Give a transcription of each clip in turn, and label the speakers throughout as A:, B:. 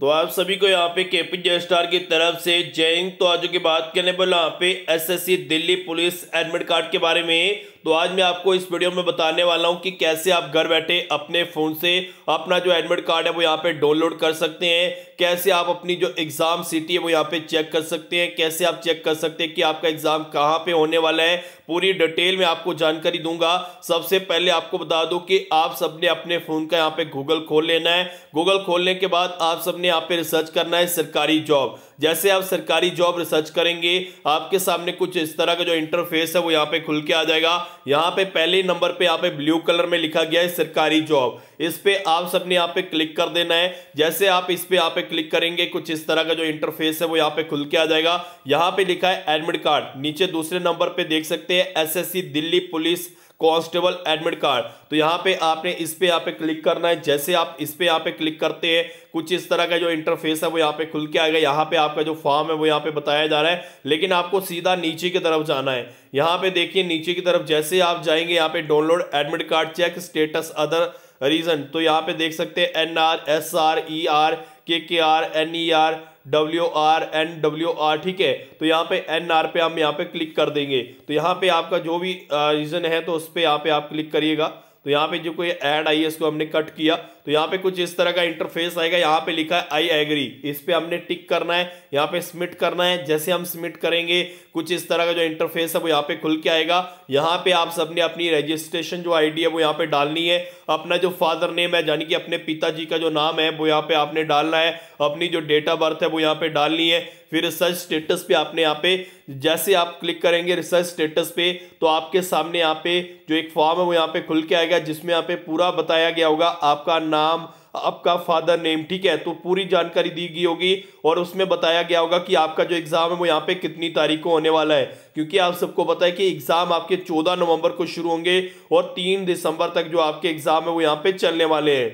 A: तो आप सभी को यहाँ पे के पी जय स्टार की तरफ से जय हिंद तो आज की बात करने पर यहाँ पे SSC Delhi police admit card के बारे में तो आज मैं आपको इस वीडियो में बताने वाला हूं कि कैसे आप घर बैठे अपने फ़ोन से अपना जो एडमिट कार्ड है वो यहाँ पे डाउनलोड कर सकते हैं कैसे आप अपनी जो एग्ज़ाम सिटी है वो यहाँ पे चेक कर सकते हैं कैसे आप चेक कर सकते हैं कि आपका एग्ज़ाम कहाँ पे होने वाला है पूरी डिटेल में आपको जानकारी दूंगा सबसे पहले आपको बता दूं कि आप सबने अपने फ़ोन का यहाँ पे गूगल खोल लेना है गूगल खोलने के बाद आप सबने यहाँ पे रिसर्च करना है सरकारी जॉब जैसे आप सरकारी जॉब रिसर्च करेंगे आपके सामने कुछ इस तरह का जो इंटरफेस है वो यहाँ पे खुल के आ जाएगा यहाँ पे पहले नंबर पे यहाँ पे ब्लू कलर में लिखा गया है सरकारी जॉब इस पे आप सबने यहाँ पे क्लिक कर देना है जैसे आप इस पे यहाँ पे क्लिक करेंगे कुछ इस तरह का जो इंटरफेस है वो यहाँ पे खुल के आ जाएगा यहाँ पे लिखा है एडमिट कार्ड नीचे दूसरे नंबर पे देख सकते हैं SSC Delhi police constable admit card तो यहाँ पे आपने इस पे यहाँ पे क्लिक करना है जैसे आप इस पे यहाँ पे क्लिक करते हैं कुछ इस तरह का जो इंटरफेस है वो यहाँ पे खुल के आएगा यहाँ पे आपका जो फॉर्म है वो यहाँ पे बताया जा रहा है लेकिन आपको सीधा नीचे की तरफ जाना है यहाँ पे देखिए नीचे की तरफ जैसे आप जाएंगे यहाँ पे download admit card check status other region तो यहाँ पे देख सकते हैं N R S R E R K K R N E R W R N W R ठीक है तो यहाँ पे एन आर पे हम यहाँ पे क्लिक कर देंगे तो यहाँ पे आपका जो भी रीज़न है तो उस पर यहाँ पे आप क्लिक करिएगा तो यहाँ पे जो कोई ऐड आई है इसको हमने कट किया तो यहाँ पे कुछ इस तरह का इंटरफेस आएगा यहाँ पे लिखा है आई एग्री इस पर हमने टिक करना है यहाँ पे सबमिट करना है जैसे हम सबमिट करेंगे कुछ इस तरह का जो इंटरफेस है वो यहाँ पे खुल के आएगा यहाँ पे आप सबने अपनी रजिस्ट्रेशन जो आई है वो यहाँ पे डालनी है अपना जो फादर नेम है यानी कि अपने पिताजी का जो नाम है वो यहाँ पे आपने डालना है अपनी जो डेट ऑफ बर्थ है वो यहाँ पे डालनी है फिर रिसर्च स्टेटस पे आपने यहाँ पे जैसे आप क्लिक करेंगे रिसर्च स्टेटस पे तो आपके सामने यहाँ पे जो एक फॉर्म है वो यहाँ पे खुल के आएगा जाएगा जिसमें यहाँ पे पूरा बताया गया होगा आपका नाम आपका फादर नेम ठीक है तो पूरी जानकारी दी गई होगी और उसमें बताया गया होगा कि आपका जो एग्ज़ाम है वो यहाँ पे कितनी तारीख को होने वाला है क्योंकि आप सबको पता है कि एग्ज़ाम आपके 14 नवंबर को शुरू होंगे और 3 दिसंबर तक जो आपके एग्ज़ाम है वो यहाँ पे चलने वाले हैं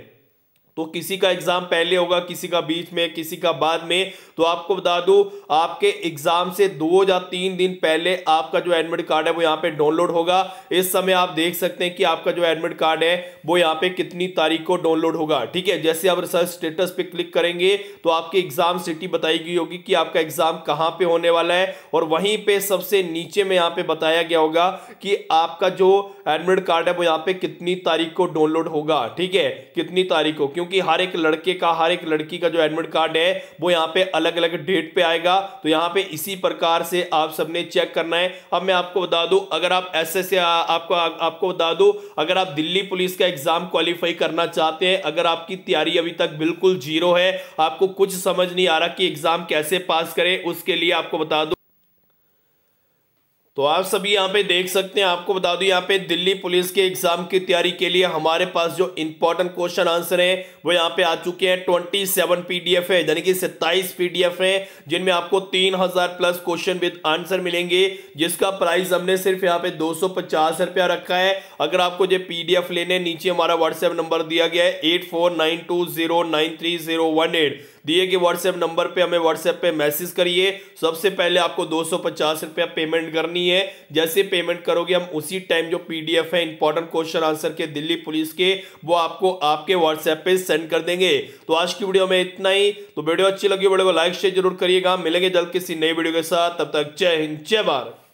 A: तो किसी का एग्ज़ाम पहले होगा किसी का बीच में किसी का बाद में तो आपको बता दूं आपके एग्ज़ाम से दो या तीन दिन पहले आपका जो एडमिट कार्ड है वो यहाँ पे डाउनलोड होगा इस समय आप देख सकते हैं कि आपका जो एडमिट कार्ड है वो यहाँ पे कितनी तारीख को डाउनलोड होगा ठीक है जैसे आप रिसर्च स्टेटस पे क्लिक करेंगे तो आपकी एग्ज़ाम सिटी बताई गई होगी कि आपका एग्ज़ाम कहाँ पे होने वाला है और वहीं पर सबसे नीचे में यहाँ पर बताया गया होगा कि आपका जो एडमिट कार्ड है वो यहाँ पे कितनी तारीख को डाउनलोड होगा ठीक है कितनी तारीख को क्योंकि क्योंकि हर एक लड़के का हर एक लड़की का जो एडमिट कार्ड है वो यहाँ पे अलग अलग डेट पे आएगा तो यहाँ पे इसी प्रकार से आप सबने चेक करना है अब मैं आपको बता दूं अगर आप एस एस आपको आपको बता दूं अगर आप दिल्ली पुलिस का एग्जाम क्वालिफाई करना चाहते हैं अगर आपकी तैयारी अभी तक बिल्कुल जीरो है आपको कुछ समझ नहीं आ रहा कि एग्जाम कैसे पास करें उसके लिए आपको बता दूं तो आप सभी यहाँ पे देख सकते हैं आपको बता दूं यहाँ पे दिल्ली पुलिस के एग्जाम की तैयारी के लिए हमारे पास जो इंपॉर्टेंट क्वेश्चन आंसर है वो यहाँ पे आ चुके हैं ट्वेंटी सेवन पीडीएफ है यानी कि सत्ताईस पीडीएफ है जिनमें आपको तीन हजार प्लस क्वेश्चन विद आंसर मिलेंगे जिसका प्राइस हमने सिर्फ यहाँ पे दो सौ पचास रुपया रखा है अगर आपको जो पी लेने नीचे हमारा व्हाट्सएप नंबर दिया गया है eight four nine two zero nine three zero one eight दिए गए व्हाट्सएप नंबर पे हमें व्हाट्सएप पे मैसेज करिए सबसे पहले आपको दो रुपया पेमेंट करनी है जैसे पेमेंट करोगे हम उसी टाइम जो पीडीएफ है इंपॉर्टेंट क्वेश्चन आंसर के दिल्ली पुलिस के वो आपको आपके व्हाट्सएप पे सेंड कर देंगे तो आज की वीडियो में इतना ही तो वीडियो अच्छी लगी वीडियो को लाइक शेयर जरूर करिएगा मिलेंगे जल्द किसी नई वीडियो के साथ तब तक जय हिंद जय भारत